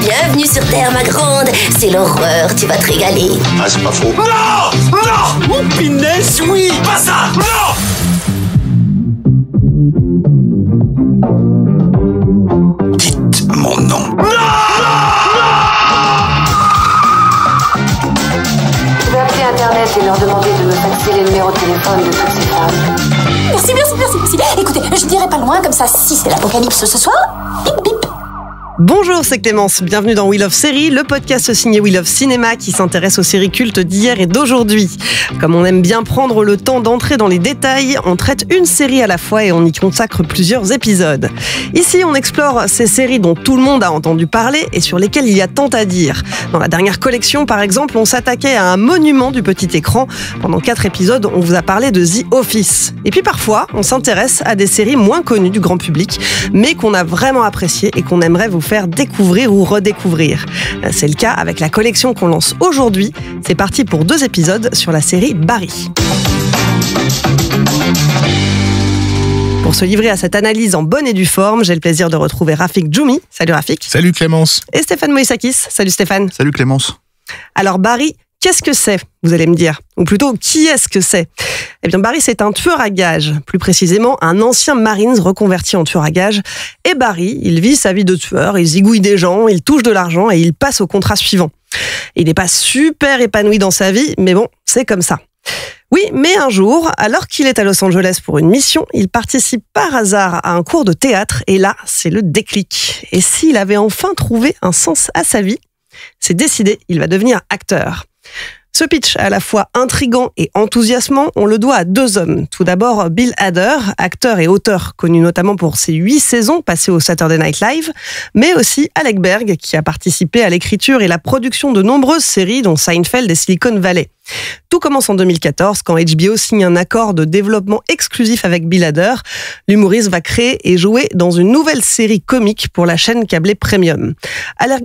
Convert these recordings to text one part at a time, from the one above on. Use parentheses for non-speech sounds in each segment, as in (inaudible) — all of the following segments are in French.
Bienvenue sur Terre, ma grande. C'est l'horreur, tu vas te régaler. Ah, c'est pas faux. Non Non Oh, pinesse, oui Pas ça Non Dites mon nom. Non, non, Je vais appeler Internet et leur demander de me faxer les numéros de téléphone de toutes ces femmes. Merci, merci, merci, Écoutez, je dirai pas loin, comme ça, si c'est l'apocalypse ce soir, bip, bip. Bonjour, c'est Clémence. Bienvenue dans We Love Series, le podcast signé We Love Cinéma qui s'intéresse aux séries cultes d'hier et d'aujourd'hui. Comme on aime bien prendre le temps d'entrer dans les détails, on traite une série à la fois et on y consacre plusieurs épisodes. Ici, on explore ces séries dont tout le monde a entendu parler et sur lesquelles il y a tant à dire. Dans la dernière collection, par exemple, on s'attaquait à un monument du petit écran. Pendant quatre épisodes, on vous a parlé de The Office. Et puis parfois, on s'intéresse à des séries moins connues du grand public, mais qu'on a vraiment appréciées et qu'on aimerait vous faire découvrir ou redécouvrir. C'est le cas avec la collection qu'on lance aujourd'hui. C'est parti pour deux épisodes sur la série Barry. Pour se livrer à cette analyse en bonne et due forme, j'ai le plaisir de retrouver Rafik Djoumi. Salut Rafik. Salut Clémence. Et Stéphane Moïsakis. Salut Stéphane. Salut Clémence. Alors Barry, Qu'est-ce que c'est Vous allez me dire. Ou plutôt, qui est-ce que c'est Eh bien, Barry, c'est un tueur à gages. Plus précisément, un ancien Marines reconverti en tueur à gages. Et Barry, il vit sa vie de tueur, il zigouille des gens, il touche de l'argent et il passe au contrat suivant. Il n'est pas super épanoui dans sa vie, mais bon, c'est comme ça. Oui, mais un jour, alors qu'il est à Los Angeles pour une mission, il participe par hasard à un cours de théâtre et là, c'est le déclic. Et s'il avait enfin trouvé un sens à sa vie, c'est décidé, il va devenir acteur. Ce pitch, à la fois intrigant et enthousiasmant, on le doit à deux hommes. Tout d'abord, Bill Hader, acteur et auteur connu notamment pour ses huit saisons passées au Saturday Night Live, mais aussi Alec Berg, qui a participé à l'écriture et la production de nombreuses séries, dont Seinfeld et Silicon Valley. Tout commence en 2014 quand HBO signe un accord de développement exclusif avec Bill Hader. L'humoriste va créer et jouer dans une nouvelle série comique pour la chaîne câblée Premium.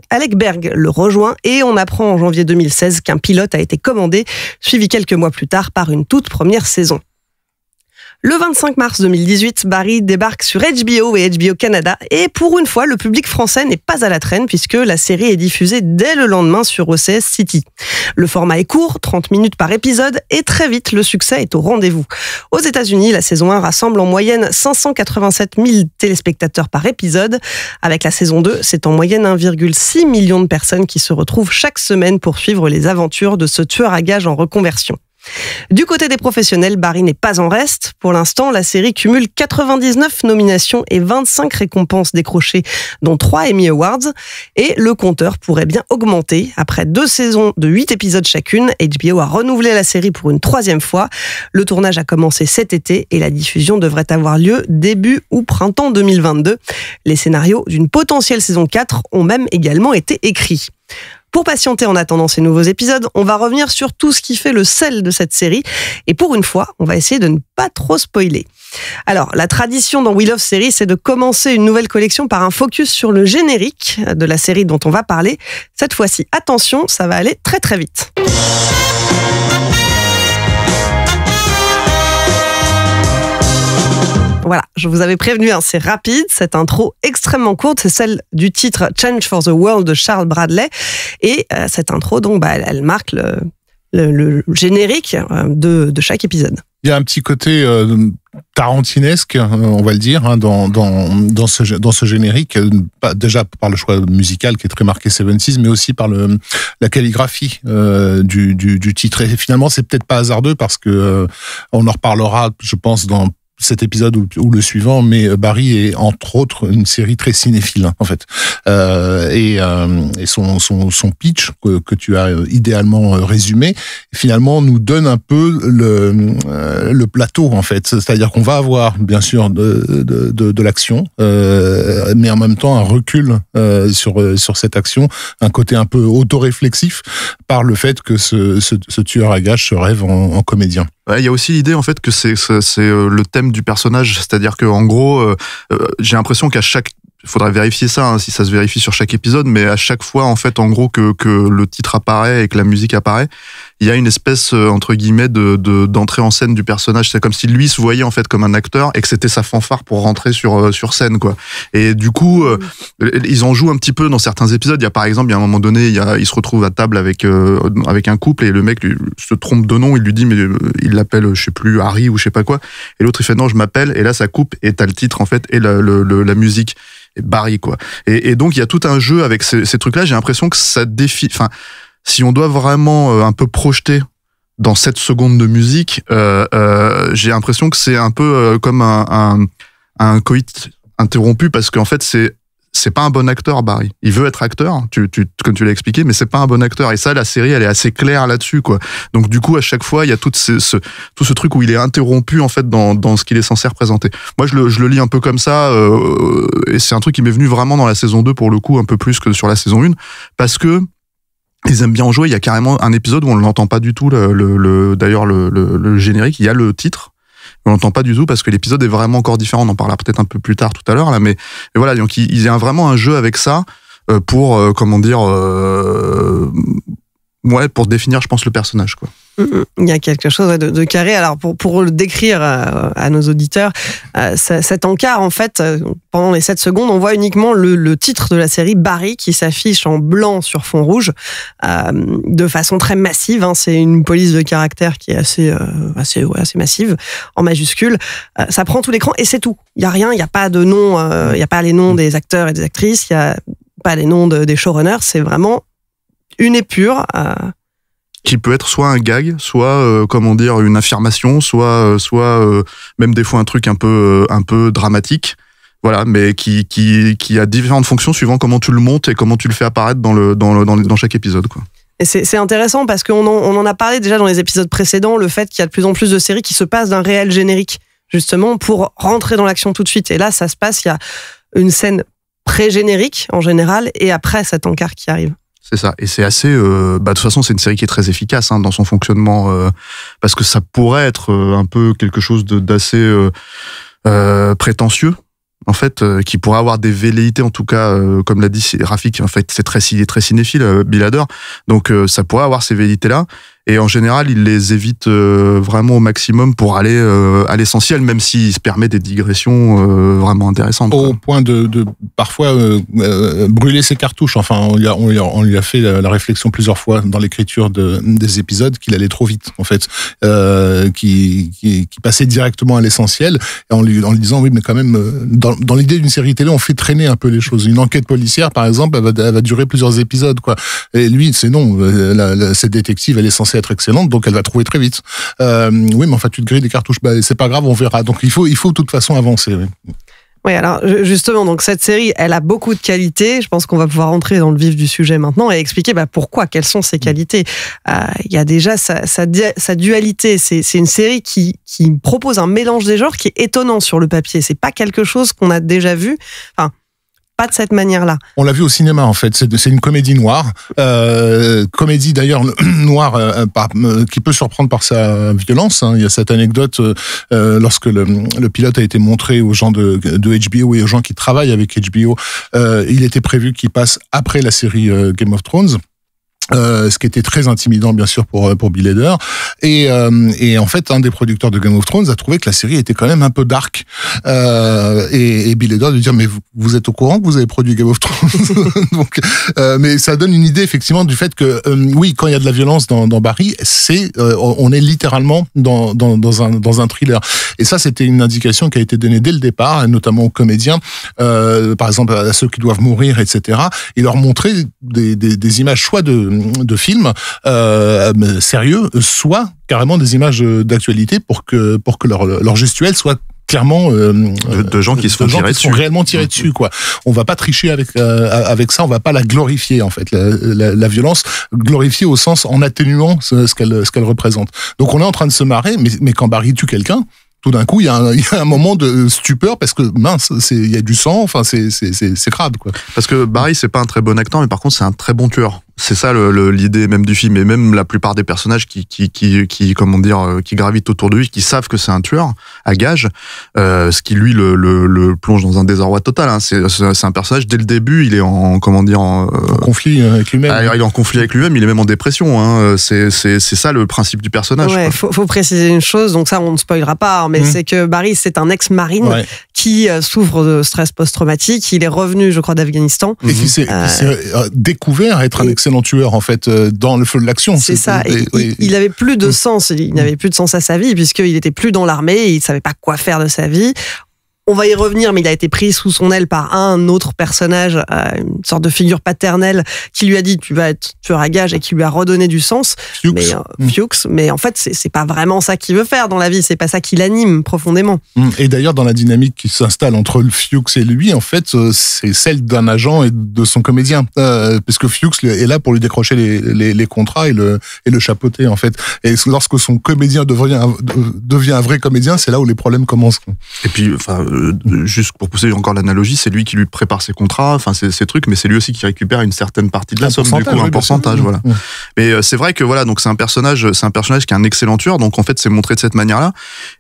Alec Berg le rejoint et on apprend en janvier 2016 qu'un pilote a été commandé, suivi quelques mois plus tard par une toute première saison. Le 25 mars 2018, Barry débarque sur HBO et HBO Canada et pour une fois, le public français n'est pas à la traîne puisque la série est diffusée dès le lendemain sur OCS City. Le format est court, 30 minutes par épisode et très vite, le succès est au rendez-vous. Aux États-Unis, la saison 1 rassemble en moyenne 587 000 téléspectateurs par épisode. Avec la saison 2, c'est en moyenne 1,6 million de personnes qui se retrouvent chaque semaine pour suivre les aventures de ce tueur à gages en reconversion. Du côté des professionnels, Barry n'est pas en reste. Pour l'instant, la série cumule 99 nominations et 25 récompenses décrochées, dont 3 Emmy Awards. Et le compteur pourrait bien augmenter. Après deux saisons de 8 épisodes chacune, HBO a renouvelé la série pour une troisième fois. Le tournage a commencé cet été et la diffusion devrait avoir lieu début ou printemps 2022. Les scénarios d'une potentielle saison 4 ont même également été écrits. Pour patienter en attendant ces nouveaux épisodes, on va revenir sur tout ce qui fait le sel de cette série. Et pour une fois, on va essayer de ne pas trop spoiler. Alors, la tradition dans We Love Series, c'est de commencer une nouvelle collection par un focus sur le générique de la série dont on va parler. Cette fois-ci, attention, ça va aller très très vite. Voilà, je vous avais prévenu, hein, c'est rapide, cette intro extrêmement courte, c'est celle du titre Change for the World de Charles Bradley. Et euh, cette intro, donc, bah, elle, marque le, générique euh, de, chaque épisode. Il y a un petit côté euh, tarantinesque, on va le dire, hein, dans, ce, dans ce générique, déjà par le choix musical qui est très marqué 76, mais aussi par le, la calligraphie du, du, titre. Et finalement, c'est peut-être pas hasardeux parce que on en reparlera, je pense, dans cet épisode ou, le suivant, mais euh, Barry est entre autres une série très cinéphile en fait. Euh, et, euh, son, pitch que, tu as idéalement résumé, finalement nous donne un peu le, plateau en fait. C'est-à-dire qu'on va avoir bien sûr de, l'action, mais en même temps un recul sur, sur cette action, un côté un peu autoréflexif par le fait que ce, tueur à gages se rêve en comédien. Il y a aussi l'idée en fait que c'est euh, le thème du personnage, c'est-à-dire que en gros, euh, euh, j'ai l'impression qu'à chaque il faudrait vérifier ça hein, si ça se vérifie sur chaque épisode, mais à chaque fois, en fait, en gros, que, que le titre apparaît et que la musique apparaît, il y a une espèce euh, entre guillemets de d'entrée en scène du personnage. C'est comme si lui se voyait en fait comme un acteur et que c'était sa fanfare pour rentrer sur euh, sur scène quoi. Et du coup, euh, ils en jouent un petit peu dans certains épisodes. Il y a par exemple, il y a un moment donné, il, y a, il se retrouve à table avec avec un couple et le mec se trompe de nom. Il lui dit mais il l'appelle je sais plus Harry ou je sais pas quoi. Et l'autre il fait non je m'appelle et là sa coupe est à le titre en fait et la, le, la musique. Barry quoi. Et, donc il y a tout un jeu avec ces, trucs-là. J'ai l'impression que ça défie. Enfin, si on doit vraiment euh, un peu projeter dans cette seconde de musique, euh, euh, j'ai l'impression que c'est un peu comme un, un, un coït interrompu parce qu'en fait c'est c'est pas un bon acteur, Barry. Il veut être acteur, tu, tu, comme tu l'as expliqué, mais c'est pas un bon acteur. Et ça, la série, elle est assez claire là-dessus, quoi. Donc, du coup, à chaque fois, il y a tout ce, ce, tout ce truc où il est interrompu, en fait, dans, ce qu'il est censé représenter. Moi, je le, lis un peu comme ça, euh, et c'est un truc qui m'est venu vraiment dans la saison 2, pour le coup, un peu plus que sur la saison 1, parce que, ils aiment bien en jouer. Il y a carrément un épisode où on n'entend pas du tout. D'ailleurs, le, le, générique, il y a le titre on n'entend pas du tout parce que l'épisode est vraiment encore différent. On en parlera peut-être un peu plus tard tout à l'heure là, mais, voilà. Donc il, y a vraiment un jeu avec ça euh, pour euh, comment dire, euh, ouais, pour définir, je pense, le personnage quoi. Il y a quelque chose de, carré. Alors pour, le décrire euh, à, nos auditeurs, euh, cet encart, en fait, euh, pendant les 7 secondes, on voit uniquement le, titre de la série Barry qui s'affiche en blanc sur fond rouge de façon très massive. Hein. C'est une police de caractère qui est assez, massive, en majuscule. ça prend tout l'écran et c'est tout. Il n'y a rien, il n'y a pas de nom, il n'y a pas les noms des acteurs et des actrices, il n'y a pas les noms des showrunners. C'est vraiment une épure qui peut être soit un gag, soit euh, comment dire une affirmation, soit euh, soit euh, même des fois un truc un peu un peu dramatique. Voilà, mais qui, qui, qui a différentes fonctions suivant comment tu le montes et comment tu le fais apparaître dans le dans dans, chaque épisode quoi. Et c'est intéressant parce qu'on en, on en a parlé déjà dans les épisodes précédents, le fait qu'il y a de plus en plus de séries qui se passent d'un réel générique, justement, pour rentrer dans l'action tout de suite. Et là, ça se passe, il y a une scène pré-générique en général, et après cet encart qui arrive. C'est ça. Et c'est assez. Euh, bah, de toute façon, c'est une série qui est très efficace hein, dans son fonctionnement euh, parce que ça pourrait être euh, un peu quelque chose d'assez prétentieux. En fait, qui pourrait avoir des velléités, en tout cas, comme l'a dit Rafik, en fait, c'est très, très cinéphile, Bilader. Donc, ça pourrait avoir ces velléités-là. Et en général, il les évite euh, vraiment au maximum pour aller euh, à l'essentiel, même s'il se permet des digressions euh, vraiment intéressantes. Au point de, parfois brûler ses cartouches. Enfin, on lui a, on lui a, fait la, réflexion plusieurs fois dans l'écriture des épisodes qu'il allait trop vite, en fait, qui, passait directement à l'essentiel, en lui, en disant, oui, mais quand même, dans, l'idée d'une série télé, on fait traîner un peu les choses. Une enquête policière, par exemple, elle va, durer plusieurs épisodes, quoi. Et lui, c'est non, cette détective, elle est censée être excellente, donc elle va trouver très vite. Euh, oui, mais en fait tu te grilles des cartouches, bah, c'est pas grave, on verra. Donc il faut, il faut de toute façon avancer. Oui. alors justement, donc cette série, elle a beaucoup de qualités. Je pense qu'on va pouvoir entrer dans le vif du sujet maintenant et expliquer bah, pourquoi, quelles sont ces qualités. Euh, il y a déjà sa, dualité. C'est une série qui, qui propose un mélange des genres qui est étonnant sur le papier. C'est pas quelque chose qu'on a déjà vu. Enfin, de cette manière-là. On l'a vu au cinéma en fait. C'est une comédie noire, euh, comédie d'ailleurs (clears throat) noire euh, euh, qui peut surprendre par sa violence. Hein. Il y a cette anecdote lorsque le, pilote a été montré aux gens de, de, HBO et aux gens qui travaillent avec HBO. il était prévu qu'il passe après la série Game of Thrones. Euh, ce qui était très intimidant bien sûr pour euh, pour Bill Hader et euh, et en fait un des producteurs de Game of Thrones a trouvé que la série était quand même un peu dark euh, et, et, Bill Hader de dire mais vous, êtes au courant que vous avez produit Game of Thrones (laughs) donc euh, mais ça donne une idée effectivement du fait que oui quand il y a de la violence dans, dans Barry c'est on est littéralement dans, dans, dans un dans un thriller et ça c'était une indication qui a été donnée dès le départ notamment aux comédiens par exemple à ceux qui doivent mourir etc et leur montrer des des, des images choix de de films euh, sérieux, soit carrément des images euh, d'actualité pour que, pour que leur, gestuelle soit clairement euh, de, gens qui se font tirer dessus. sont réellement tirés dessus quoi on va pas tricher avec avec ça on va pas la glorifier en fait la, violence glorifier au sens en atténuant ce, qu'elle ce qu'elle représente donc on est en train de se marrer mais, quand Barry tue quelqu'un tout d'un coup, il y, a un, (laughs) moment de stupeur parce que mince, il y a du sang, enfin c'est crade quoi. Parce que Barry, c'est pas un très bon acteur, mais par contre, c'est un très bon tueur c'est ça l'idée même du film et même la plupart des personnages qui qui qui, qui comment dire euh, qui gravitent autour de lui qui savent que c'est un tueur à gage euh, ce qui lui le, le, plonge dans un désarroi total hein. c'est c'est un personnage dès le début il est en comment dire en, euh, en conflit euh, avec lui-même ah, il est en conflit avec lui-même il est même en dépression hein. c'est c'est c'est ça le principe du personnage ouais, faut, faut préciser une chose donc ça on ne spoilera pas hein, mais mmh. c'est que Barry c'est un ex-marine qui souffre de stress post-traumatique il est revenu je crois d'Afghanistan et qui mmh. s'est découvert être un ex excellent tueur en fait euh, dans le feu de l'action. C'est ça. et il, avait plus de sens. Il n'avait plus de sens à sa vie puisqu'il était plus dans l'armée. Il savait pas quoi faire de sa vie. On va y revenir, mais il a été pris sous son aile par un autre personnage, euh, une sorte de figure paternelle, qui lui a dit tu vas être tueur à gage et qui lui a redonné du sens. Euh, mais, en fait, c'est pas vraiment ça qu'il veut faire dans la vie, c'est pas ça qui l'anime profondément. Hum, et d'ailleurs, dans la dynamique qui s'installe entre Fuchs et lui, en fait, euh, c'est celle d'un agent et de son comédien, parce que Fuchs est là pour lui décrocher les, contrats et le, et le chapeauter, en fait. Et lorsque son comédien devient, devient un vrai comédien, c'est là où les problèmes commencent. Et puis, enfin, euh, juste pour pousser encore l'analogie, c'est lui qui lui prépare ses contrats, enfin ses, trucs, mais c'est lui aussi qui récupère une certaine partie de la somme, du coup, un pourcentage, voilà. Mais euh, c'est vrai que voilà, donc c'est un personnage, c'est un personnage qui est un excellent tueur, donc en fait c'est montré de cette manière-là.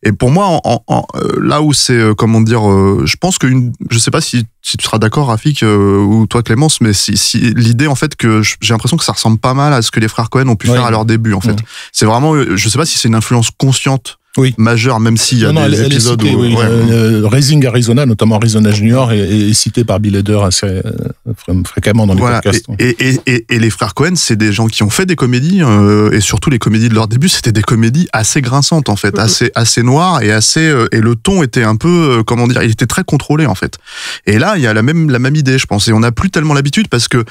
Et pour moi, euh, là où c'est comment dire, je pense que une, je sais pas si, tu seras d'accord, Rafik ou toi Clémence, mais si, si l'idée en fait que j'ai l'impression que ça ressemble pas mal à ce que les frères Cohen ont pu faire à leur début, en fait. C'est vraiment, je sais pas si c'est une influence consciente oui. majeur même s'il y a des épisodes où, ouais, euh, Raising Arizona, notamment Arizona Junior, est, cité par Bill Hader assez euh, fréquemment dans les podcasts. Hein. Et, et, les frères Cohen, c'est des gens qui ont fait des comédies, euh, et surtout les comédies de leur début, c'était des comédies assez grinçantes en fait, assez assez noires et assez et le ton était un peu comment dire, il était très contrôlé en fait. Et là, il y a la même la même idée, je pense, et on n'a plus tellement l'habitude parce que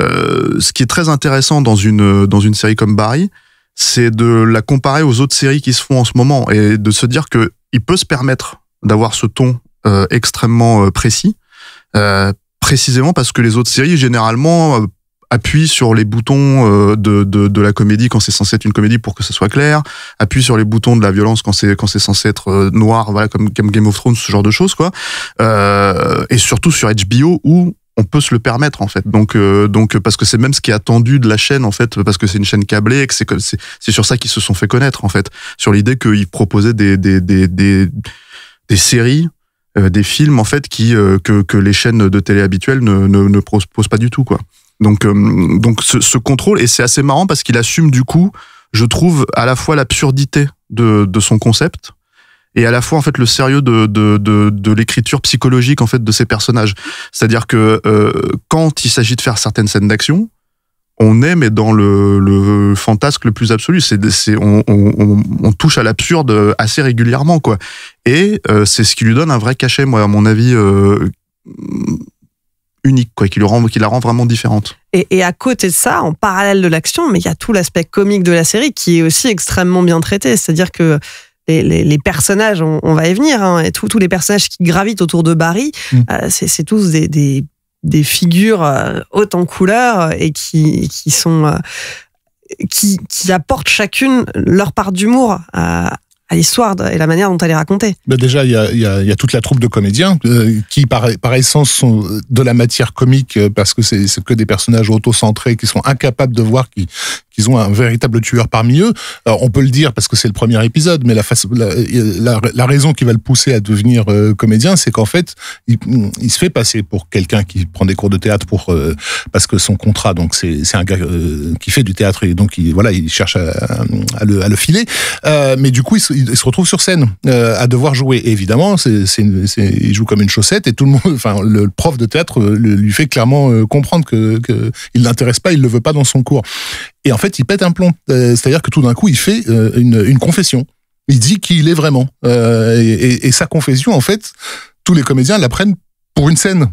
euh, ce qui est très intéressant dans une dans une série comme Barry, c'est de la comparer aux autres séries qui se font en ce moment et de se dire que il peut se permettre d'avoir ce ton euh, extrêmement euh, précis, euh, précisément parce que les autres séries généralement appuient sur les boutons de, de, la comédie quand c'est censé être une comédie pour que ce soit clair, appuient sur les boutons de la violence quand c'est quand c'est censé être noir, voilà comme, Game of Thrones, ce genre de choses quoi, et surtout sur HBO où on peut se le permettre en fait. Donc euh, donc parce que c'est même ce qui est attendu de la chaîne en fait parce que c'est une chaîne câblée que c'est c'est sur ça qu'ils se sont fait connaître en fait sur l'idée qu'ils proposaient des des des des, séries euh, des films en fait qui euh, que que les chaînes de télé habituelles ne ne, ne proposent pas du tout quoi. Donc donc ce, contrôle et c'est assez marrant parce qu'il assume du coup je trouve à la fois l'absurdité de de son concept et à la fois en fait le sérieux de de, de, l'écriture psychologique en fait de ces personnages. C'est-à-dire que euh, quand il s'agit de faire certaines scènes d'action, on est mais dans le, le fantasque le plus absolu. C'est, c'est on, on, touche à l'absurde assez régulièrement quoi. Et euh, c'est ce qui lui donne un vrai cachet, moi à mon avis. Euh, mm, unique, quoi, qui, le rend, qui la rend vraiment différente. Et, et, à côté de ça, en parallèle de l'action, mais il y a tout l'aspect comique de la série qui est aussi extrêmement bien traité. C'est-à-dire que les, personnages, on, va y venir, hein, et tous les personnages qui gravitent autour de Barry, mm. euh, c'est tous des, figures euh, hautes en couleur euh, et qui, sont. qui, apportent chacune leur part d'humour à, l'histoire et la manière dont elle est racontée. Bah, déjà, il y a, toute la troupe de comédiens qui, par, essence, sont de la matière comique parce que c'est que des personnages auto-centrés qui sont incapables de voir qui qu'ils ont un véritable tueur parmi eux. Alors, on peut le dire parce que c'est le premier épisode, mais la, la, la, raison qui va le pousser à devenir euh, comédien, c'est qu'en fait, il, se fait passer pour quelqu'un qui prend des cours de théâtre pour euh, parce que son contrat, donc c'est un gars euh, qui fait du théâtre et donc il, voilà, il cherche à, à, le, à le, filer. mais du coup, il se, retrouve sur scène à devoir jouer. évidemment, c'est il joue comme une chaussette et tout le monde, enfin le prof de théâtre lui fait clairement comprendre que, que il l'intéresse pas, il le veut pas dans son cours. Et en fait, il pète un plomb. Euh, c'est-à-dire que tout d'un coup, il fait euh, une, confession. Il dit qu'il est vraiment. Euh, et, sa confession, en fait, tous les comédiens la prennent pour une scène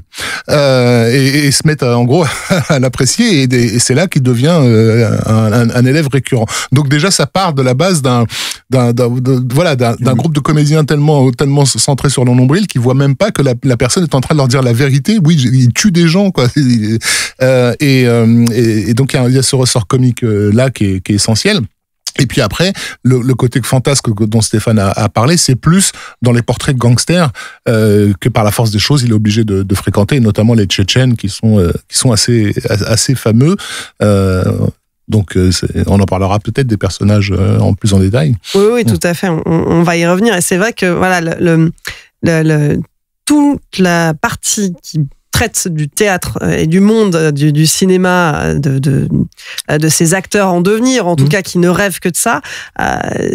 euh, et, et, se mettre euh, en gros (laughs) à l'apprécier et, c'est là qu'il devient euh, un, un, élève récurrent. Donc déjà ça part de la base d'un voilà d'un groupe de comédiens tellement tellement centré sur le qu'ils qui voit même pas que la, la, personne est en train de leur dire la vérité. Oui, il tue des gens quoi. (laughs) Euh, et, et, donc il y, a ce ressort comique là qui est, qui est essentiel. Et puis après, le, côté fantasque dont Stéphane a, parlé, c'est plus dans les portraits de gangsters euh, que par la force des choses, il est obligé de, fréquenter, notamment les Tchétchènes qui sont euh, qui sont assez assez fameux. Euh, donc on en parlera peut-être des personnages en plus en détail. Oui, oui, mm. tout à fait. On, va y revenir. Et c'est vrai que voilà le, le, toute la partie qui traite du théâtre euh, et du monde euh, du, cinéma, euh, de, de, de, ces acteurs en devenir, en tout mhm. cas qui ne rêvent que de ça,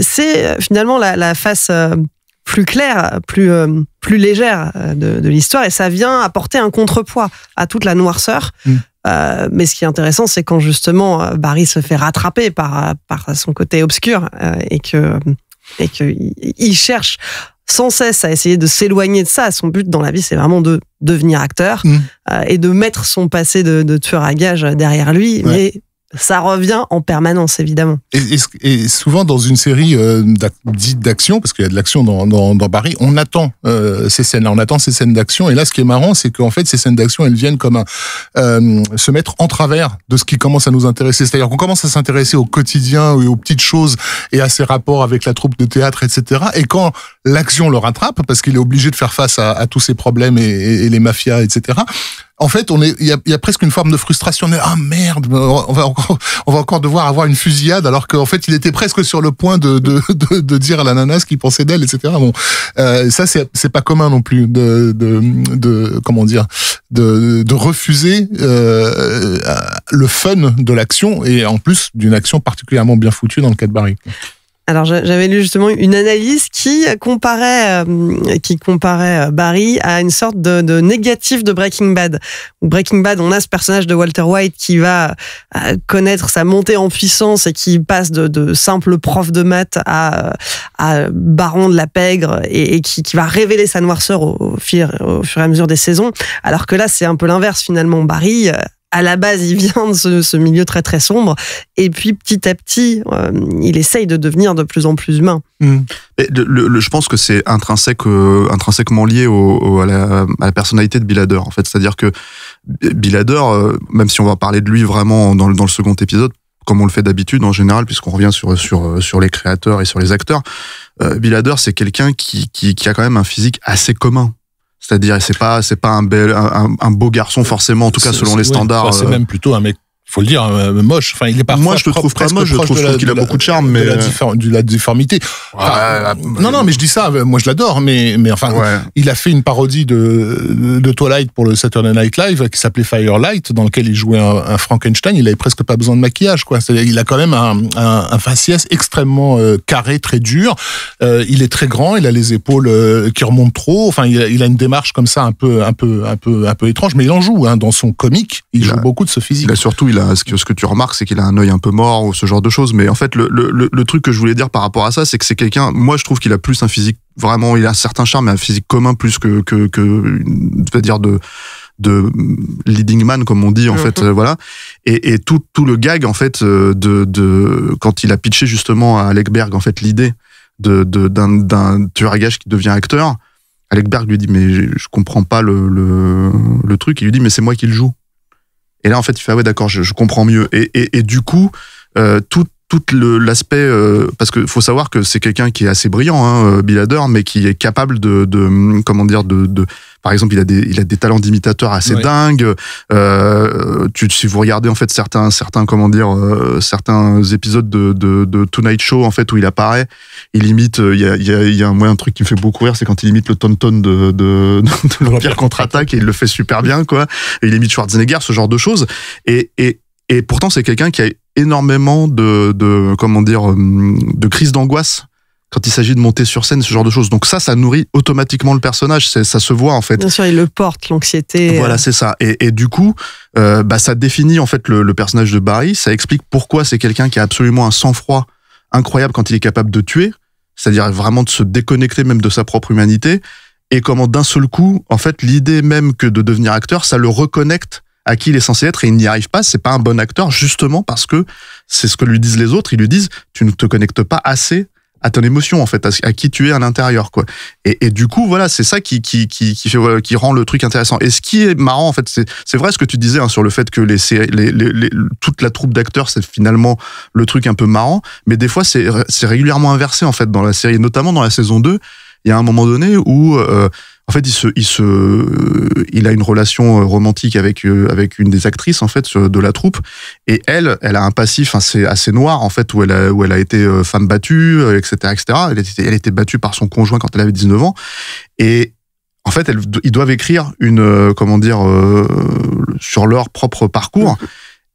c'est finalement la, face plus claire, plus, plus légère de, l'histoire, et ça vient apporter un contrepoids à toute la noirceur. Mm. mais ce qui est intéressant, c'est quand justement Barry se fait rattraper par, par son côté obscur et que et qu'il cherche sans cesse à essayer de s'éloigner de ça. Son but dans la vie, c'est vraiment de devenir acteur mmh. euh, et de mettre son passé de, tueur à gage derrière lui, mais ça revient en permanence, évidemment. Et, souvent, dans une série euh, dite d'action, parce qu'il y a de l'action dans, Paris, on attend euh, ces scènes-là, on attend ces scènes d'action. Et là, ce qui est marrant, c'est qu'en fait, ces scènes d'action, elles viennent comme euh, se mettre en travers de ce qui commence à nous intéresser. C'est-à-dire qu'on commence à s'intéresser au quotidien et aux petites choses et à ses rapports avec la troupe de théâtre, etc. Et quand l'action le rattrape, parce qu'il est obligé de faire face à, tous ces problèmes et, et les mafias, etc., en fait, on est, il y a, presque une forme de frustration. ah merde, on va encore, on va encore devoir avoir une fusillade, alors qu'en fait, il était presque sur le point de de, (laughs) de, dire à la nana ce qu'il pensait d'elle, etc. Bon, euh, ça c'est c'est pas commun non plus de de, de comment dire de, de refuser euh, le fun de l'action et en plus d'une action particulièrement bien foutue dans le cas de Barry. Alors j'avais lu justement une analyse qui comparait, euh, qui comparait euh, Barry à une sorte de, négatif de Breaking Bad. Breaking Bad, on a ce personnage de Walter White qui va euh, connaître sa montée en puissance et qui passe de, de simple prof de maths à, baron de la pègre et, qui, va révéler sa noirceur au fur et à mesure des saisons. Alors que là, c'est un peu l'inverse finalement. Barry à la base, il vient de ce, milieu très très sombre, et puis petit à petit, euh, il essaye de devenir de plus en plus humain. Hmm. je pense que c'est euh, intrinsèquement lié à, la, personnalité de Bilader, en fait. C'est-à-dire que Bilader, euh, même si on va parler de lui vraiment dans le, second épisode, comme on le fait d'habitude en général, puisqu'on revient sur, sur, sur les créateurs et sur les acteurs, Bilader, c'est quelqu'un qui a quand même un physique assez commun c'est-à-dire, c'est pas, c'est pas un, bel, un, un, beau garçon forcément, en tout cas selon les standards. C'est euh. même plutôt un mec faut le dire, euh, moche. Enfin, il est parfois. Moi, je le trouve pas moche. Je trouve, qu'il a beaucoup de charme, mais de la, euh, difformité. non, non, mais je dis ça. Euh, moi, je l'adore, mais mais enfin, il a fait une parodie de de Twilight pour le Saturday Night Live qui s'appelait Firelight, dans lequel il jouait un, Frankenstein. Il avait presque pas besoin de maquillage, quoi. Il a quand même un, faciès extrêmement carré, très dur. il est très grand. Il a les épaules qui remontent trop. Enfin, il a, une démarche comme ça, un peu, un peu, un peu, un peu étrange. Mais il en joue hein, dans son comique. Il, joue beaucoup de ce physique. Il a surtout, il ce que, tu remarques, c'est qu'il a un œil un peu mort ou ce genre de choses. Mais en fait, le, truc que je voulais dire par rapport à ça, c'est que c'est quelqu'un, moi je trouve qu'il a plus un physique, vraiment, il a un certain charme mais un physique commun plus que, que, que dire de, de leading man comme on dit en fait mhm. voilà et, tout, le gag en fait euh, de, quand il a pitché justement à Alec en fait l'idée de d'un de, tueur à gage qui devient acteur Alec lui dit mais je comprends pas le, le truc il lui dit mais c'est moi qui le joue et là, en fait, il fait, ah ouais, d'accord, je, comprends mieux. Et, et, du coup, euh, tout, tout l'aspect euh, parce que faut savoir que c'est quelqu'un qui est assez brillant hein, euh, Bill Hader, mais qui est capable de, de hum, comment dire de, de, par exemple il a des il a des talents d'imitateur assez dingues euh, tu, si vous regardez en fait certains certains comment dire euh, certains épisodes de, de, de, Tonight Show en fait où il apparaît il imite il y a, y, a, un truc qui me fait beaucoup rire c'est quand il imite le tonton de de, l'Empire contre-attaque et il le fait super bien quoi et il imite Schwarzenegger ce genre de choses et, et et pourtant, c'est quelqu'un qui a énormément de, de comment dire, euh, de crises d'angoisse quand il s'agit de monter sur scène, ce genre de choses. Donc ça, ça nourrit automatiquement le personnage, ça se voit en fait. Bien sûr, il le porte, l'anxiété. Euh. Voilà, c'est ça. Et, du coup, euh, bah, ça définit en fait le, le, personnage de Barry, ça explique pourquoi c'est quelqu'un qui a absolument un sang-froid incroyable quand il est capable de tuer, c'est-à-dire vraiment de se déconnecter même de sa propre humanité, et comment d'un seul coup, en fait, l'idée même que de devenir acteur, ça le reconnecte à qui il est censé être et il n'y arrive pas, c'est pas un bon acteur justement parce que c'est ce que lui disent les autres, ils lui disent tu ne te connectes pas assez à ton émotion en fait, à, qui tu es à l'intérieur quoi. Et, du coup voilà, c'est ça qui qui qui qui, fait, qui rend le truc intéressant. Et ce qui est marrant en fait, c'est c'est vrai ce que tu disais hein, sur le fait que les, les, toute la troupe d'acteurs c'est finalement le truc un peu marrant, mais des fois c'est c'est régulièrement inversé en fait dans la série, notamment dans la saison 2, il y a un moment donné où euh, en fait, il se, il se, il a une relation euh, romantique avec euh, avec une des actrices en fait de la troupe, et elle, elle a un passif assez assez noir en fait où elle a, où elle a été euh, femme battue, etc., etc. Elle était, elle était battue par son conjoint quand elle avait 19 ans, et en fait, ils doivent écrire une comment dire sur leur propre parcours.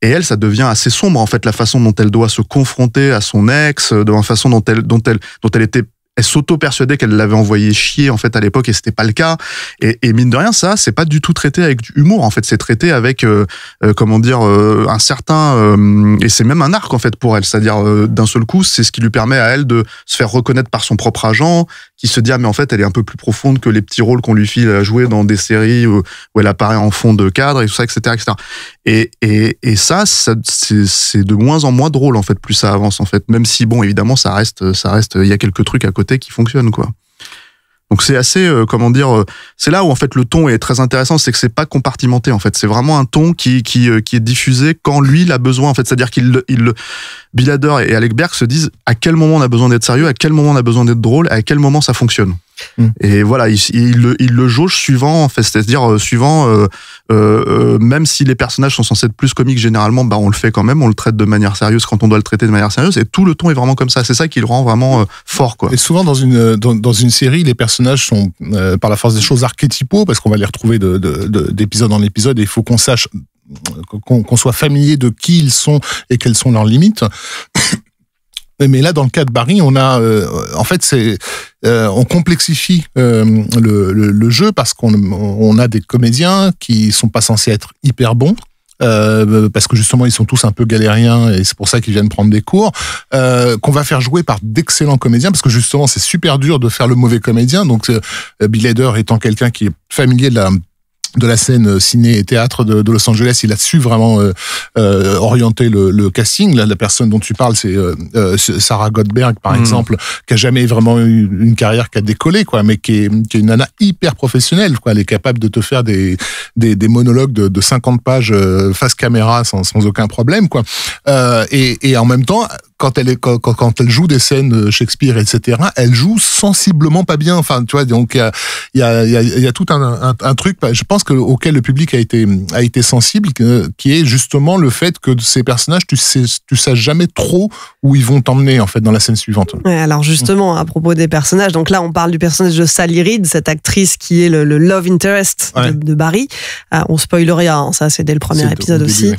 Et elle, ça devient assez sombre en fait la façon dont elle doit se confronter à son ex, de la façon dont elle, dont elle, dont elle était elle s'auto-persuadait qu'elle l'avait envoyé chier en fait à l'époque et c'était pas le cas. Et, mine de rien, ça, c'est pas du tout traité avec du humour. En fait, c'est traité avec euh, euh, comment dire euh, un certain et c'est même un arc en fait pour elle. C'est-à-dire d'un seul coup, c'est ce qui lui permet à elle de se faire reconnaître par son propre agent qui se dit ah, mais en fait elle est un peu plus profonde que les petits rôles qu'on lui file à jouer dans des séries où, elle apparaît en fond de cadre et tout ça, etc. etc. Et, et, ça, ça c'est de moins en moins drôle en fait, plus ça avance en fait. Même si bon, évidemment, ça reste, ça reste, il y a quelques trucs à côté qui fonctionnent quoi. Donc c'est assez, euh, comment dire, euh, c'est là où en fait le ton est très intéressant, c'est que c'est pas compartimenté en fait, c'est vraiment un ton qui qui, euh, qui est diffusé quand lui il a besoin en fait, c'est-à-dire qu'il il Bilader et Alec Berg se disent à quel moment on a besoin d'être sérieux, à quel moment on a besoin d'être drôle, à quel moment ça fonctionne. Mm. Et voilà, il, le, jauge suivant, en fait, c'est-à-dire euh, suivant, euh, euh, même si les personnages sont censés être plus comiques généralement, bah, on le fait quand même, on le traite de manière sérieuse quand on doit le traiter de manière sérieuse, et tout le ton est vraiment comme ça. C'est ça qui le rend vraiment fort. Quoi. Et souvent, dans une, dans, une série, les personnages sont, par la force des choses, archétypaux, parce qu'on va les retrouver d'épisode en épisode, et il faut qu'on sache qu'on soit familier de qui ils sont et quelles sont leurs limites. Mais là, dans le cas de Barry, on a, euh, en fait, c'est, euh, on complexifie euh, le, jeu parce qu'on a des comédiens qui sont pas censés être hyper bons. parce que justement ils sont tous un peu galériens et c'est pour ça qu'ils viennent prendre des cours qu'on va faire jouer par d'excellents comédiens parce que justement c'est super dur de faire le mauvais comédien donc Bill Hader étant quelqu'un qui est familier de la de la scène euh, ciné et théâtre de, Los Angeles. Il a su vraiment euh, euh orienter le, le, casting. la personne dont tu parles, c'est euh, euh Sarah Godberg, par mhm. exemple, qui a jamais vraiment eu une carrière qui a décollé, quoi, mais qui est, qui est une nana hyper professionnelle. Quoi. Elle est capable de te faire des, des, des monologues de, de, 50 pages face caméra sans, sans aucun problème, quoi. Et, et en même temps, quand elle est quand, quand, elle joue des scènes Shakespeare etc elle joue sensiblement pas bien enfin tu vois donc il y a y a, y a tout un, un, un, truc je pense auquel le public a été, a été sensible, que, qui est justement le fait que ces personnages, tu sais, tu saches jamais trop où ils vont t'emmener en fait dans la scène suivante. alors justement, à propos des personnages, donc là on parle du personnage de Sally Reed, cette actrice qui est le, love interest de, Barry. Euh, on spoil rien, hein, ça c'est dès le premier épisode aussi.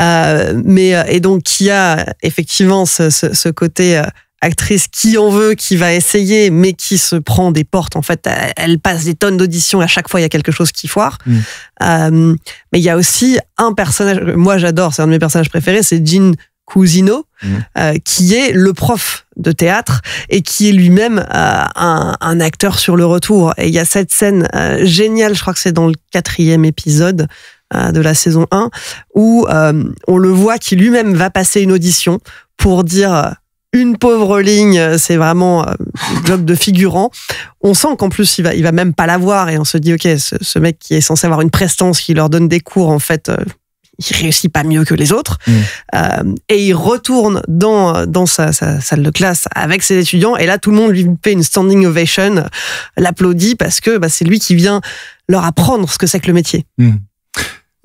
Euh, mais euh, et donc qui a effectivement ce, ce, ce côté actrice qui en veut, qui va essayer, mais qui se prend des portes. En fait, elle passe des tonnes d'auditions. À chaque fois, il y a quelque chose qui foire. Mm. Euh, mais il y a aussi un personnage, moi j'adore, c'est un de mes personnages préférés, c'est Jean Cousino, mm. euh, qui est le prof de théâtre et qui est lui-même euh, un, acteur sur le retour. Et il y a cette scène géniale, je crois que c'est dans le quatrième épisode, de la saison 1, où on le voit qui lui-même va passer une audition pour dire une pauvre ligne, c'est vraiment un euh, job de figurant. On sent qu'en plus, il va, il va même pas l'avoir et on se dit, OK, ce, mec qui est censé avoir une prestance, qui leur donne des cours, en fait, euh, il réussit pas mieux que les autres. Mm. Euh, et il retourne dans, dans sa, salle de classe avec ses étudiants. Et là, tout le monde lui fait une standing ovation, l'applaudit parce que bah, c'est lui qui vient leur apprendre ce que c'est que le métier. Mm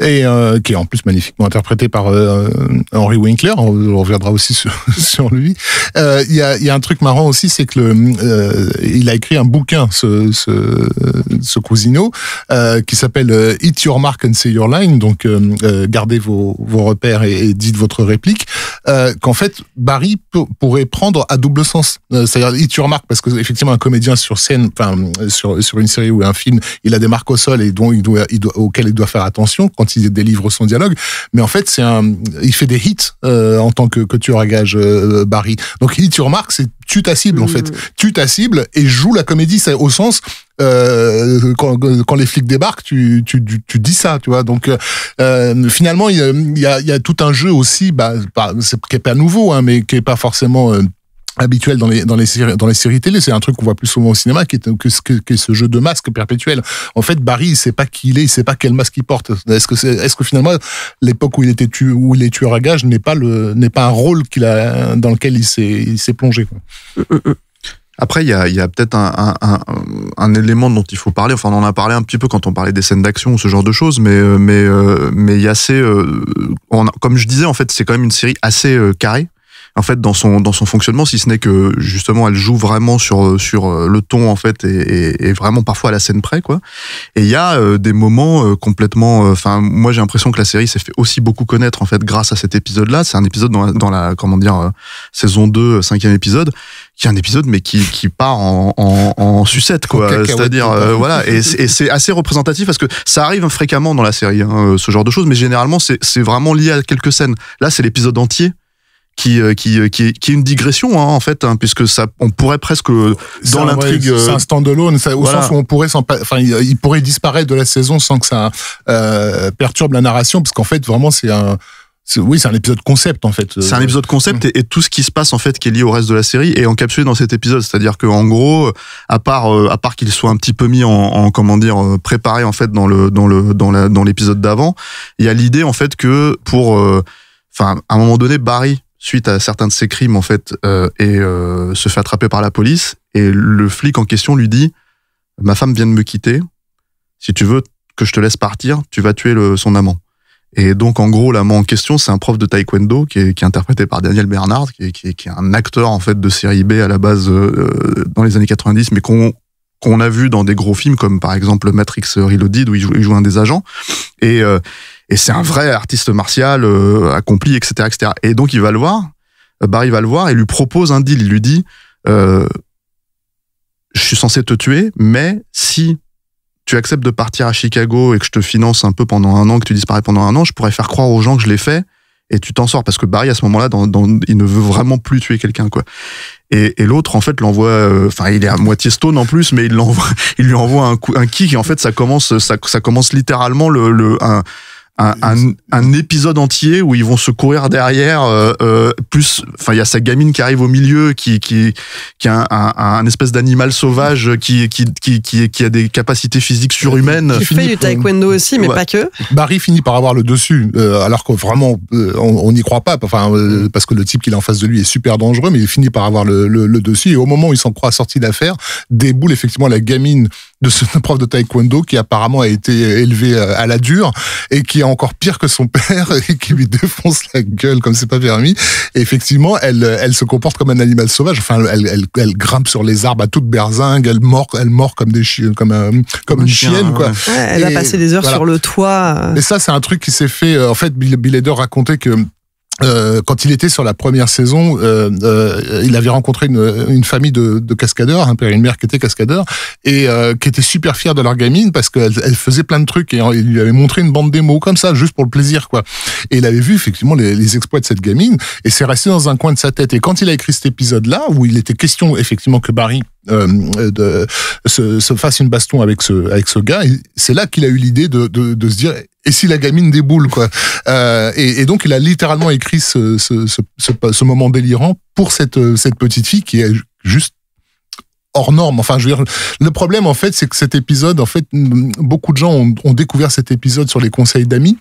et euh, qui est en plus magnifiquement interprété par euh, euh Henry Winkler. On, reviendra aussi (laughs) sur, lui. Euh, il y, a, y, a, un truc marrant aussi, c'est que le, il a écrit un bouquin, ce, ce, ce Cousino, qui s'appelle Eat Your Mark and Say Your Line, donc gardez vos, vos repères et, dites votre réplique. Qu'en fait, Barry pourrait prendre à double sens, c'est-à-dire Eat Your Mark parce que effectivement un comédien sur scène, enfin sur, sur une série ou un film, il a des marques au sol et dont il doit, il doit auxquelles il doit faire attention quand il délivre son dialogue. Mais en fait, c'est un, il fait des hits euh, en tant que, que tueur à gage euh, Barry. Donc tu remarques, c'est tu ta cible en fait, mm. tu ta cible et joue la comédie. C'est au sens euh, quand, les flics débarquent, tu, dis ça, tu vois. Donc finalement, il y a, tout un jeu aussi, bah, qui est pas nouveau, hein, mais qui est pas forcément habituel dans les dans les séries dans les séries télé c'est un truc qu'on voit plus souvent au cinéma qui est que ce ce jeu de masque perpétuel en fait Barry il sait pas qui il est il sait pas quel masque il porte est-ce que c'est est-ce que finalement l'époque où il était où il est tueur à gage n'est pas le n'est pas un rôle qu'il a dans lequel il s'est il s'est plongé Après, il y a, y a peut-être un, un, élément dont il faut parler. Enfin, on en a parlé un petit peu quand on parlait des scènes d'action ou ce genre de choses, mais euh, mais euh, mais il y a assez, euh, comme je disais, en fait, c'est quand même une série assez carrée en fait dans son dans son fonctionnement si ce n'est que justement elle joue vraiment sur euh, sur euh, le ton en fait et, vraiment parfois à la scène près quoi et il y a euh, des moments complètement enfin moi j'ai l'impression que la série s'est fait aussi beaucoup connaître en fait grâce à cet épisode là c'est un épisode dans la, dans la comment dire saison 2 cinquième épisode qui est un épisode mais qui, qui part en, en, sucette quoi c'est-à-dire voilà et, c'est assez représentatif parce que ça arrive fréquemment dans la série hein, ce genre de choses mais généralement c'est vraiment lié à quelques scènes là c'est l'épisode entier qui, euh, qui, euh, qui, est, qui est une digression hein, en fait, hein, puisque ça, on pourrait presque euh, dans l'intrigue, c'est un stand au sens où on pourrait, enfin, il pourrait disparaître de la saison sans que ça perturbe la narration, parce qu'en fait, vraiment, c'est un oui, c'est un épisode concept en fait. C'est un épisode concept mm. et, tout ce qui se passe en fait qui est lié au reste de la série est encapsulé dans cet épisode. C'est-à-dire que en gros, à part à part qu'il soit un petit peu mis en, en, comment dire préparé en fait dans le dans le dans dans l'épisode d'avant, il y a l'idée en fait que pour enfin à un moment donné Barry suite à certains de ses crimes en fait euh, et euh, se fait attraper par la police et le flic en question lui dit ma femme vient de me quitter si tu veux que je te laisse partir tu vas tuer le, son amant et donc en gros l'amant en question c'est un prof de taekwondo qui est, qui est interprété par Daniel Bernard qui est, qui un acteur en fait de série B à la base euh, dans les années 90 mais qu'on qu'on a vu dans des gros films comme par exemple Matrix Reloaded où il joue, un des agents. Euh, et, c'est un vrai artiste martial euh, accompli, etc., etc. Et donc il va le voir, euh, Barry va le voir et lui propose un deal. Il lui dit Je suis censé te tuer, mais si tu acceptes de partir à Chicago et que je te finance un peu pendant un an, que tu disparais pendant un an, je pourrais faire croire aux gens que je l'ai fait et tu t'en sors parce que Barry à ce moment-là, dans, il ne veut vraiment plus tuer quelqu'un quoi. Et, l'autre en fait l'envoie, euh, enfin il est à moitié stone en plus, mais il (laughs) lui envoie un kick et en fait ça commence, ça, commence littéralement le, le un, un, épisode entier où ils vont se courir derrière. Euh, euh, plus, enfin, il y a sa gamine qui arrive au milieu, qui qui qui a un, espèce d'animal sauvage qui qui, qui qui, a des capacités physiques surhumaines. Qui fait du taekwondo aussi, mais pas que. Barry finit par avoir le dessus, euh, alors que vraiment euh, on n'y croit pas, enfin mm. parce que le type qu'il est en face de lui est super dangereux, mais il finit par avoir le, le, le dessus. Et au moment où il s'en croit sorti d'affaire, déboule effectivement la gamine de ce (laughs) prof de taekwondo qui apparemment a été élevé euh, à la dure et qui est encore pire que son (laughs) père et qui lui défonce la gueule comme c'est pas permis. effectivement, elle, euh, elle se comporte comme un animal sauvage. Enfin, elle, elle, grimpe sur les arbres à toute berzingue, elle mord, elle mord comme des chiens, comme, euh, comme, une chienne, quoi. elle a passé des heures sur le toit. Et ça, c'est un truc qui s'est fait. En fait, Bill Hader racontait que euh, quand il était sur la première saison, euh, euh, il avait rencontré une, famille de, de, cascadeurs, un hein, père et une mère qui étaient cascadeurs, et qui étaient super fiers de leur gamine parce qu'elle elle faisait plein de trucs et il lui avait montré une bande démo comme ça, juste pour le plaisir, quoi. Et il avait vu effectivement les, les exploits de cette gamine et c'est resté dans un coin de sa tête. Et quand il a écrit cet épisode-là, où il était question effectivement que Barry euh, de, se, se, fasse une baston avec ce avec ce gars. C'est là qu'il a eu l'idée de, de, se dire et si la gamine déboule quoi. Euh, et, donc il a littéralement écrit ce, ce, ce, moment délirant pour cette euh, cette petite fille qui est juste hors norme. Enfin, je veux dire, le problème en fait, c'est que cet épisode, en fait, beaucoup de gens ont découvert cet épisode sur les conseils d'amis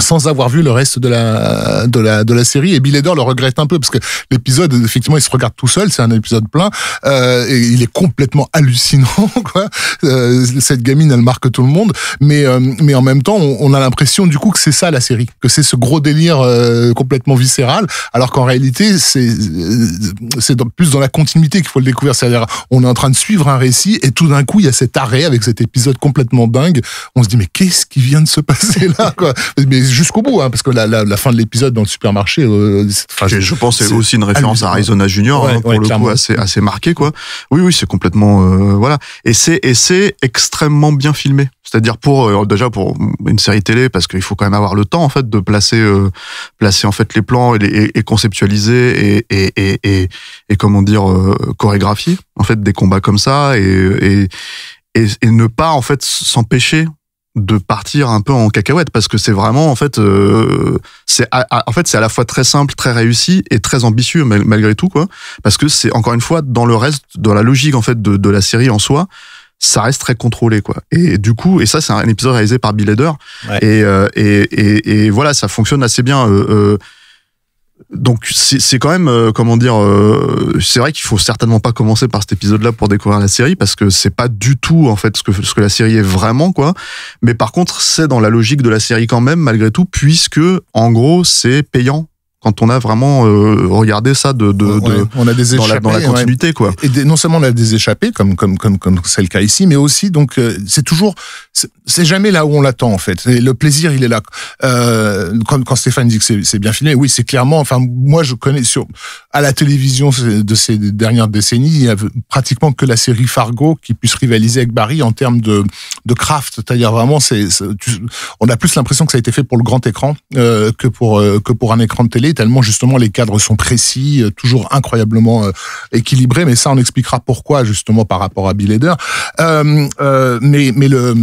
sans avoir vu le reste de la de la de la série et Bill Hader le regrette un peu parce que l'épisode effectivement il se regarde tout seul c'est un épisode plein euh, et il est complètement hallucinant (laughs) quoi euh, cette gamine elle marque tout le monde mais euh, mais en même temps on, a l'impression du coup que c'est ça la série que c'est ce gros délire euh, complètement viscéral alors qu'en réalité c'est euh, c'est plus dans la continuité qu'il faut le découvrir c'est-à-dire on est en train de suivre un récit et tout d'un coup il y a cet arrêt avec cet épisode complètement dingue on se dit mais qu'est-ce qui vient de se passer là quoi jusqu'au bout, hein, parce que la, la, la fin de l'épisode dans le supermarché. Euh, je pense c'est aussi une référence à Arizona Junior, hein, pour le coup assez, assez marqué, quoi. Oui, oui, c'est complètement euh, voilà. Et c'est et c'est extrêmement bien filmé. C'est-à-dire pour euh, déjà pour une série télé, parce qu'il faut quand même avoir le temps en fait de placer placer en fait les plans et, les, et, conceptualiser et, et et, et, et comment dire chorégraphier en fait des combats comme ça et et et, et, ne pas en fait s'empêcher de partir un peu en cacahuète parce que c'est vraiment en fait euh, c'est en fait c'est à la fois très simple très réussi et très ambitieux malgré tout quoi parce que c'est encore une fois dans le reste dans la logique en fait de, la série en soi ça reste très contrôlé quoi et du coup et ça c'est un épisode réalisé par Bill Hader euh, et, et, et, voilà ça fonctionne assez bien euh, euh donc c'est quand même euh, comment dire euh, c'est vrai qu'il faut certainement pas commencer par cet épisode là pour découvrir la série parce que c'est pas du tout en fait ce que ce que la série est vraiment quoi mais par contre c'est dans la logique de la série quand même malgré tout puisque en gros c'est payant quand on a vraiment euh, regardé ça de, on a dans, la, continuité quoi. Et non seulement on a des échappées comme comme comme comme c'est le cas ici, mais aussi donc euh, c'est toujours c'est jamais là où on l'attend en fait. Et le plaisir il est là. Euh, quand, Stéphane dit que c'est bien filmé, oui c'est clairement. Enfin moi je connais sur à la télévision de ces dernières décennies, il y a pratiquement que la série Fargo qui puisse rivaliser avec Barry en termes de craft. C'est-à-dire vraiment c'est on a plus l'impression que ça a été fait pour le grand écran euh, que pour que pour un écran de télé tellement justement les cadres sont précis, euh, toujours incroyablement euh, équilibrés, mais ça on expliquera pourquoi justement par rapport à Bill Hader. Euh, mais, mais le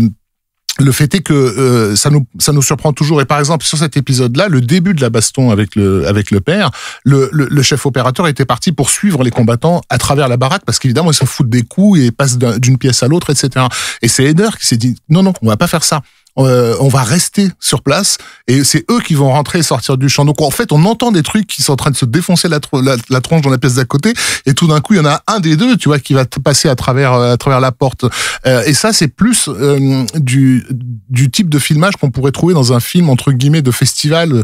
le fait est que ça nous ça nous surprend toujours et par exemple sur cet épisode-là le début de la baston avec le avec le père le, chef opérateur était parti pour suivre les combattants à travers la baraque parce qu'évidemment ils se foutent des coups et passent d'une pièce à l'autre etc et c'est Eder qui s'est dit non non on va pas faire ça euh, on va rester sur place et c'est eux qui vont rentrer et sortir du champ. Donc en fait, on entend des trucs qui sont en train de se défoncer la, tronche dans la pièce d'à côté et tout d'un coup, il y en a un des deux, tu vois, qui va passer à travers euh, à travers la porte. Euh, et ça, c'est plus du du type de filmage qu'on pourrait trouver dans un film entre guillemets de festival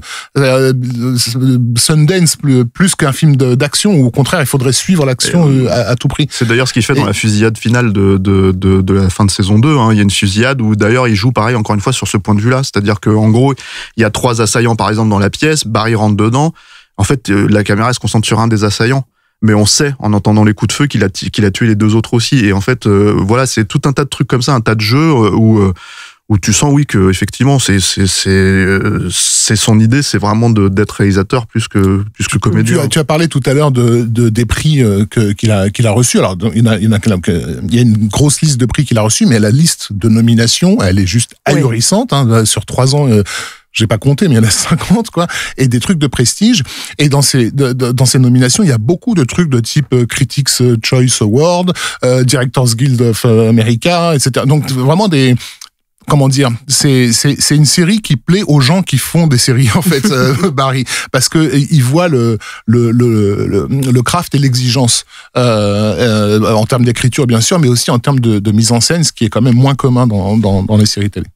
Sundance plus, qu'un film d'action ou au contraire, il faudrait suivre l'action à, tout prix. C'est d'ailleurs ce qu'il fait dans la fusillade finale de la fin de saison 2 hein. il y a une fusillade où d'ailleurs il joue pareil encore une fois, sur ce point de vue-là. C'est-à-dire qu'en gros, il y a trois assaillants, par exemple, dans la pièce, Barry rentre dedans. En fait, euh, la caméra se concentre sur un des assaillants mais on sait en entendant les coups de feu qu'il a, qu'il a tué les deux autres aussi. Et en fait, euh, voilà, c'est tout un tas de trucs comme ça, un tas de jeux euh, où, où tu sens oui que effectivement c'est c'est c'est euh, son idée c'est vraiment d'être réalisateur plus que plus que comédien. Tu, tu as, parlé tout à l'heure de, de, des prix euh, que qu'il a qu'il a reçu alors il y, a, il, y a, il y a une grosse liste de prix qu'il a reçu mais la liste de nominations elle est juste ahurissante hein, sur trois ans. Euh, j'ai pas compté, mais il y en a 50, (laughs) quoi, et des trucs de prestige. Et dans ces, dans ces nominations, il y a beaucoup de trucs de type euh, Critics Choice Award, Directors Guild of America, etc. Donc vraiment des, comment dire, c'est c'est une série qui plaît aux gens qui font des séries en fait, (laughs) euh, Barry, parce que euh, ils voient le le le le, craft et l'exigence euh, en termes d'écriture bien sûr, mais aussi en termes de, mise en scène, ce qui est quand même moins commun dans dans, dans les séries télé.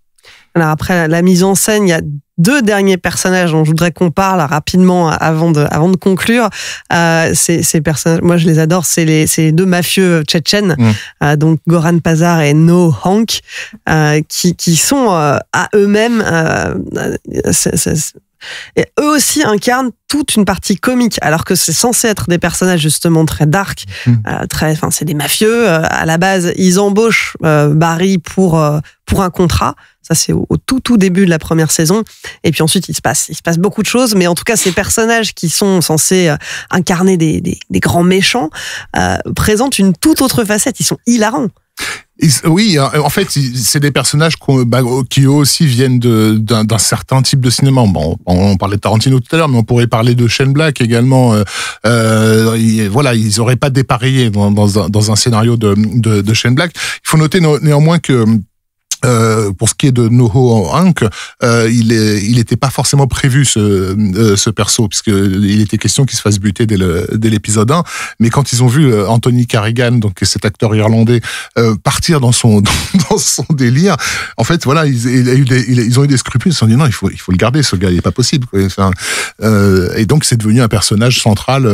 Alors après la mise en scène, il y a deux derniers personnages dont je voudrais qu'on parle rapidement avant de, avant de conclure. Euh, ces, ces, personnages, moi je les adore, c'est les, les, deux mafieux tchétchènes, mm. euh, donc Goran Pazar et No Hank, euh, qui, qui, sont à eux-mêmes et eux aussi incarnent toute une partie comique, alors que c'est censé être des personnages justement très dark, hmm. euh, très, enfin c'est des mafieux euh, à la base. Ils embauchent euh, Barry pour pour un contrat. Ça c'est au, tout tout début de la première saison. Et puis ensuite il se passe il se passe beaucoup de choses, mais en tout cas ces personnages qui sont censés incarner des grands méchants présentent une toute autre facette. Ils sont hilarants oui, hein, en fait, c'est des personnages bah, qui aussi viennent d'un certain type de cinéma. Bon, on parlait de Tarantino tout à l'heure, mais on pourrait parler de Shane Black également. Euh, euh, voilà, ils n'auraient pas dépareillé dans, un, scénario de, de Shane Black. Il faut noter néanmoins que euh, pour ce qui est de Noho Hank, euh, il est, il n'était pas forcément prévu ce, euh, ce perso puisque il était question qu'il se fasse buter dès l'épisode 1. Mais quand ils ont vu euh, Anthony Carrigan, donc cet acteur irlandais, partir dans son (laughs) dans, son délire, en fait voilà, ils, il eu ils ont eu des scrupules, ils se sont dit non, il faut il faut le garder, ce gars, il est pas possible. Quoi. et donc c'est devenu un personnage central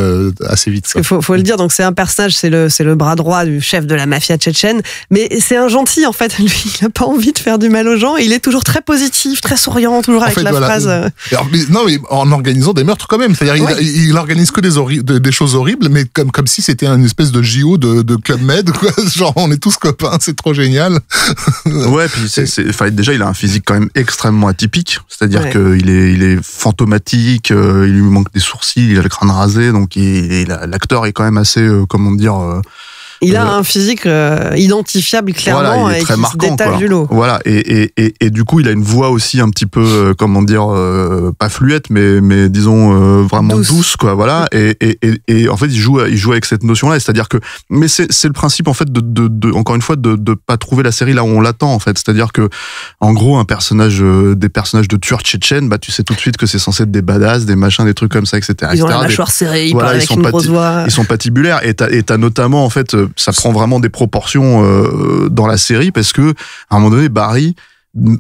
assez vite. Il faut, faut le dire, donc c'est un personnage, c'est le c'est le bras droit du chef de la mafia tchétchène, mais c'est un gentil en fait, (laughs) lui, il a pas envie envie de faire du mal aux gens. il est toujours très positif, très souriant, toujours avec la phrase. Euh. non, mais en organisant des meurtres quand même. C'est-à-dire, qu'il il, organise que des, choses horribles, mais comme, comme si c'était une espèce de JO de, Club Med. (laughs) Quoi. Genre, on est tous copains, c'est trop génial. (laughs) ouais, puis c'est, déjà, il a un physique quand même extrêmement atypique. C'est-à-dire que qu'il est, il est fantomatique, euh, il lui manque des sourcils, il a le crâne rasé, donc l'acteur est quand même assez, euh, comment dire, il a euh, un physique euh, identifiable clairement très qui marquant, Voilà, et, du coup, il a une voix aussi un petit peu, euh, comment dire, pas fluette, mais, mais disons vraiment douce. quoi. Voilà, (laughs) et, en fait, il joue, il joue avec cette notion-là, c'est-à-dire que, mais c'est le principe en fait de, de, encore une fois, de ne pas trouver la série là où on l'attend en fait, c'est-à-dire que, en gros, un personnage, des personnages de tueurs tchétchènes, bah tu sais tout de suite que c'est censé être des badass, des machins, des trucs comme ça, etc. Ils ont la mâchoire serrée, ils parlent sont une grosse voix. Ils sont patibulaires, et t'as notamment en fait ça prend vraiment des proportions euh, dans la série parce que à un moment donné, Barry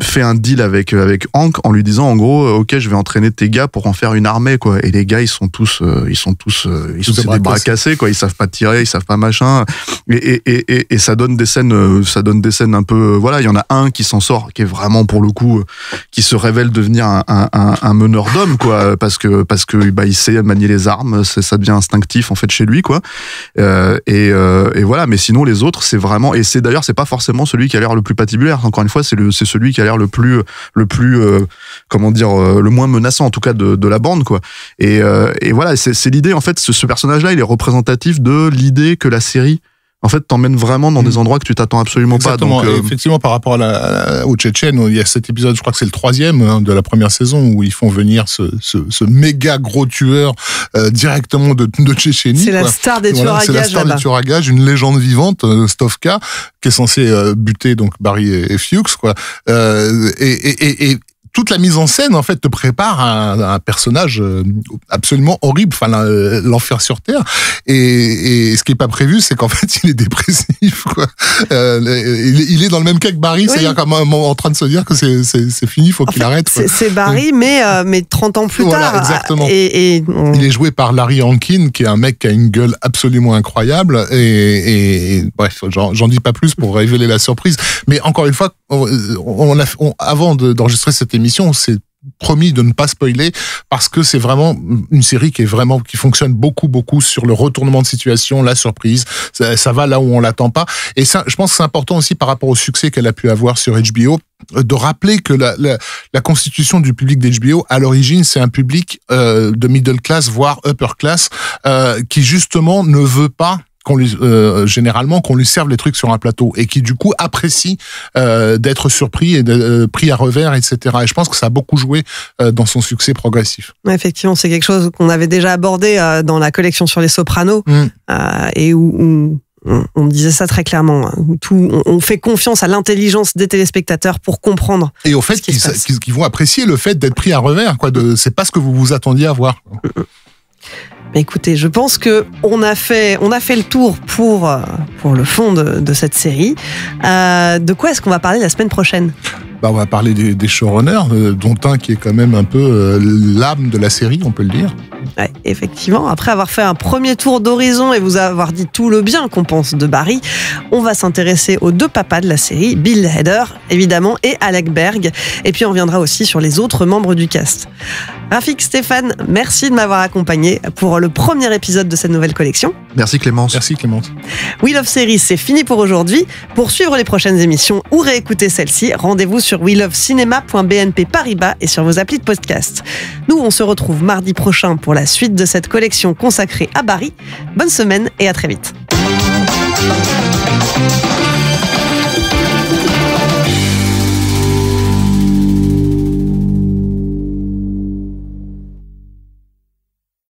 fait un deal avec euh, avec Hank en lui disant en gros euh, ok je vais entraîner tes gars pour en faire une armée quoi et les gars ils sont tous euh, ils sont tous ils tous des bras, cassés quoi ils savent pas tirer ils savent pas machin et et, et, et, ça donne des scènes ça donne des scènes un peu voilà il y en a un qui s'en sort qui est vraiment pour le coup qui se révèle devenir un, un, un, meneur d'hommes quoi parce que parce que bah il sait manier les armes ça devient instinctif en fait chez lui quoi et, et voilà mais sinon les autres c'est vraiment et c'est d'ailleurs c'est pas forcément celui qui a l'air le plus patibulaire encore une fois c'est le c'est celui celui qui a l'air le plus, le plus, euh, comment dire, euh, le moins menaçant en tout cas de, la bande, quoi. Et, euh, et voilà, c'est l'idée en fait. Ce, ce personnage-là, il est représentatif de l'idée que la série en fait, t'emmènes vraiment dans des hmm. endroits que tu t'attends absolument pas. Euh, effectivement, par rapport à la, au Tchétchène, il y a cet épisode, je crois que c'est le troisième hein, de la première saison, où ils font venir ce, ce, méga gros tueur euh, directement de, de Tchétchénie. C'est la star des tueurs à C'est la star des tueurs une légende vivante, euh, Stovka, qui est censé buter donc Barry et, et Fuchs. Quoi. Et, et, toute la mise en scène en fait te prépare à un, personnage euh, absolument horrible, enfin euh, l'enfer sur terre. Et, ce qui est pas prévu, c'est qu'en (laughs) fait il est dépressif. Quoi. Euh, il, est dans le même cas que Barry, c'est-à-dire comme en train de se dire que c'est fini, faut qu'il arrête. C'est Barry, mais mais 30 ans plus tard. Et, il est joué par Larry Hankin, qui est un mec qui a une gueule absolument incroyable. Et, bref, j'en dis pas plus pour révéler la surprise. Mais encore une fois, on, avant d'enregistrer cette on C'est promis de ne pas spoiler parce que c'est vraiment une série qui est vraiment qui fonctionne beaucoup beaucoup sur le retournement de situation la surprise ça, va là où on l'attend pas et ça je pense que c'est important aussi par rapport au succès qu'elle a pu avoir sur HBO euh, de rappeler que la, constitution du public d'HBO, à l'origine, c'est un public euh, de middle class, voire upper class, euh, qui justement ne veut pas qu'on lui euh, généralement qu'on lui serve les trucs sur un plateau et qui du coup apprécie euh, d'être surpris et de, euh, pris à revers, etc. Et je pense que ça a beaucoup joué dans son succès progressif. Effectivement, c'est quelque chose qu'on avait déjà abordé dans la collection sur les Sopranos mm. et où, on disait ça très clairement. Hein, tout, on fait confiance à l'intelligence des téléspectateurs pour comprendre. Et au fait, qu'ils vont apprécier le fait d'être pris à revers. Quoi, de, c'est pas ce que vous vous attendiez à voir. Mm, mm. Bah, écoutez, je pense que on a fait, le tour euh, pour, le fond de, cette série. Euh, de quoi est-ce qu'on va parler la semaine prochaine bah, on va parler des, showrunners, euh, dont un qui est quand même un peu euh, l'âme de la série, on peut le dire. Ouais, effectivement, après avoir fait un premier tour d'horizon et vous avoir dit tout le bien qu'on pense de Barry, on va s'intéresser aux deux papas de la série, Bill Hader, évidemment, et Alec Berg. Et puis on viendra aussi sur les autres membres du cast. Rafik, Stéphane, merci de m'avoir accompagné pour le premier épisode de cette nouvelle collection. Merci Clémence. Merci Clémence. Wheel of Series, c'est fini pour aujourd'hui. Pour suivre les prochaines émissions ou réécouter celle-ci, rendez-vous sur sur welovecinema.bnpparibas et sur vos applis de podcast. Nous, on se retrouve mardi prochain pour la suite de cette collection consacrée à Paris. Bonne semaine et à très vite.